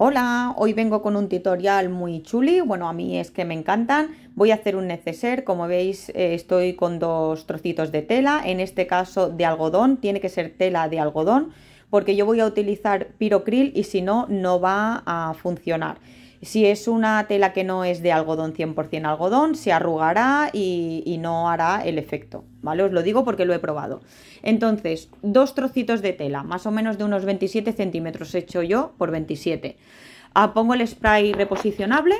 Hola, hoy vengo con un tutorial muy chuli, bueno a mí es que me encantan, voy a hacer un neceser, como veis eh, estoy con dos trocitos de tela, en este caso de algodón, tiene que ser tela de algodón, porque yo voy a utilizar pirocril y si no, no va a funcionar. Si es una tela que no es de algodón 100% algodón, se arrugará y no hará el efecto. Os lo digo porque lo he probado. Entonces, dos trocitos de tela, más o menos de unos 27 centímetros hecho yo por 27. Ah, pongo el spray reposicionable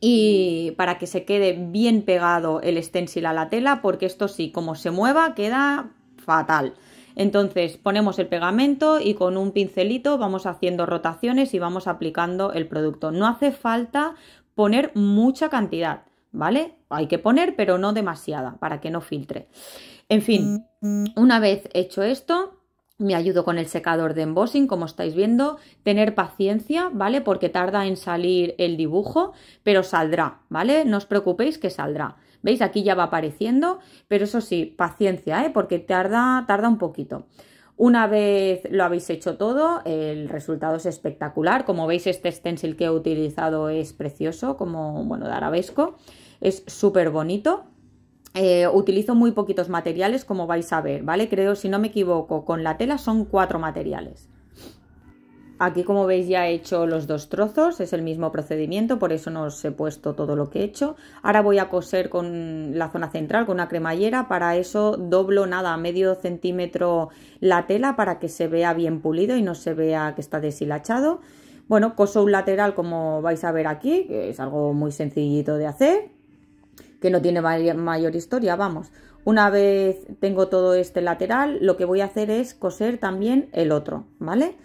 y para que se quede bien pegado el stencil a la tela, porque esto sí, como se mueva, queda fatal. Entonces ponemos el pegamento y con un pincelito vamos haciendo rotaciones y vamos aplicando el producto. No hace falta poner mucha cantidad. ¿vale? Hay que poner, pero no demasiada, para que no filtre. En fin, mm. una vez hecho esto, me ayudo con el secador de embossing, como estáis viendo, tener paciencia, ¿vale? Porque tarda en salir el dibujo, pero saldrá, ¿vale? No os preocupéis que saldrá. ¿Veis? Aquí ya va apareciendo, pero eso sí, paciencia, ¿eh? Porque tarda, tarda un poquito. Una vez lo habéis hecho todo, el resultado es espectacular. Como veis, este stencil que he utilizado es precioso, como bueno, de arabesco. Es súper bonito. Eh, utilizo muy poquitos materiales, como vais a ver, ¿vale? Creo, si no me equivoco, con la tela son cuatro materiales. Aquí como veis ya he hecho los dos trozos, es el mismo procedimiento, por eso no os he puesto todo lo que he hecho. Ahora voy a coser con la zona central con una cremallera, para eso doblo nada, medio centímetro la tela para que se vea bien pulido y no se vea que está deshilachado. Bueno, coso un lateral como vais a ver aquí, que es algo muy sencillito de hacer, que no tiene mayor historia, vamos. Una vez tengo todo este lateral, lo que voy a hacer es coser también el otro, ¿vale? vale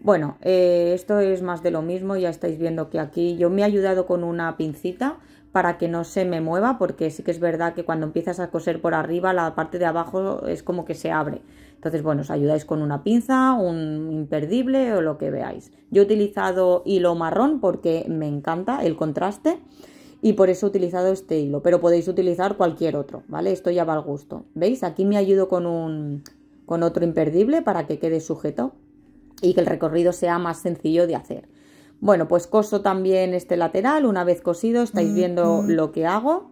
bueno, eh, esto es más de lo mismo, ya estáis viendo que aquí yo me he ayudado con una pincita para que no se me mueva porque sí que es verdad que cuando empiezas a coser por arriba la parte de abajo es como que se abre. Entonces, bueno, os ayudáis con una pinza, un imperdible o lo que veáis. Yo he utilizado hilo marrón porque me encanta el contraste y por eso he utilizado este hilo, pero podéis utilizar cualquier otro, ¿vale? Esto ya va al gusto. ¿Veis? Aquí me ayudo con un con otro imperdible para que quede sujeto y que el recorrido sea más sencillo de hacer. Bueno, pues coso también este lateral, una vez cosido estáis viendo lo que hago,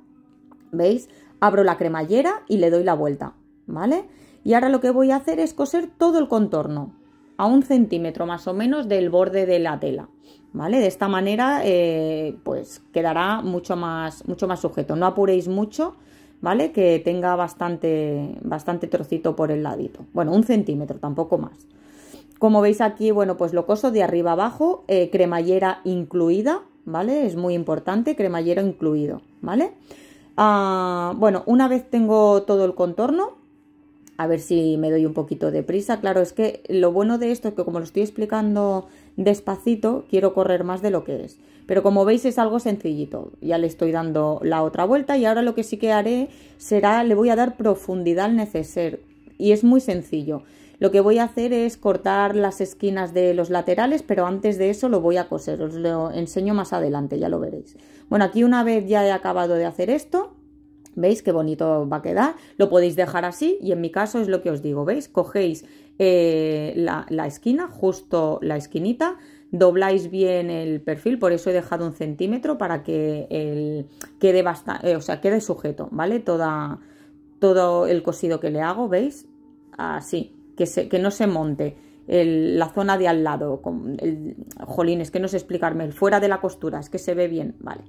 ¿veis? Abro la cremallera y le doy la vuelta, ¿vale? Y ahora lo que voy a hacer es coser todo el contorno, a un centímetro más o menos del borde de la tela, ¿vale? De esta manera, eh, pues quedará mucho más, mucho más sujeto, no apuréis mucho, ¿vale? Que tenga bastante, bastante trocito por el ladito, bueno, un centímetro, tampoco más. Como veis aquí, bueno, pues lo coso de arriba abajo, eh, cremallera incluida, ¿vale? Es muy importante, cremallero incluido, ¿vale? Ah, bueno, una vez tengo todo el contorno, a ver si me doy un poquito de prisa. Claro, es que lo bueno de esto es que como lo estoy explicando despacito, quiero correr más de lo que es. Pero como veis es algo sencillito. Ya le estoy dando la otra vuelta y ahora lo que sí que haré será, le voy a dar profundidad al neceser. Y es muy sencillo. Lo que voy a hacer es cortar las esquinas de los laterales, pero antes de eso lo voy a coser, os lo enseño más adelante, ya lo veréis. Bueno, aquí una vez ya he acabado de hacer esto, ¿veis qué bonito va a quedar? Lo podéis dejar así y en mi caso es lo que os digo, ¿veis? Cogéis eh, la, esquina, justo la esquinita, dobláis bien el perfil, por eso he dejado un centímetro para que quede eh, o sea, quede sujeto, ¿vale? Toda, todo el cosido que le hago, ¿veis? Así que, no se monte la zona de al lado, con el, jolín, es que no sé explicarme, el fuera de la costura, es que se ve bien, vale.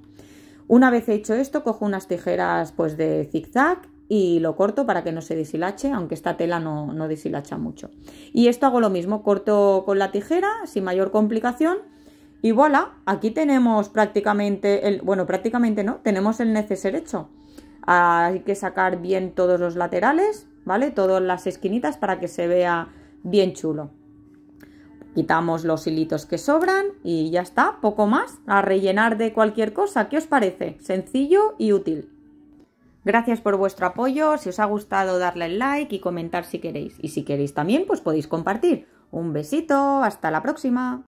Una vez hecho esto, cojo unas tijeras pues de zigzag y lo corto para que no se deshilache, aunque esta tela no, no deshilacha mucho. Y esto hago lo mismo, corto con la tijera sin mayor complicación y voilà, aquí tenemos prácticamente, el, bueno, prácticamente no, tenemos el neceser hecho. Hay que sacar bien todos los laterales ¿vale? Todas las esquinitas para que se vea bien chulo. Quitamos los hilitos que sobran y ya está, poco más, a rellenar de cualquier cosa. ¿Qué os parece? Sencillo y útil. Gracias por vuestro apoyo, si os ha gustado darle el like y comentar si queréis. Y si queréis también, pues podéis compartir. Un besito, hasta la próxima.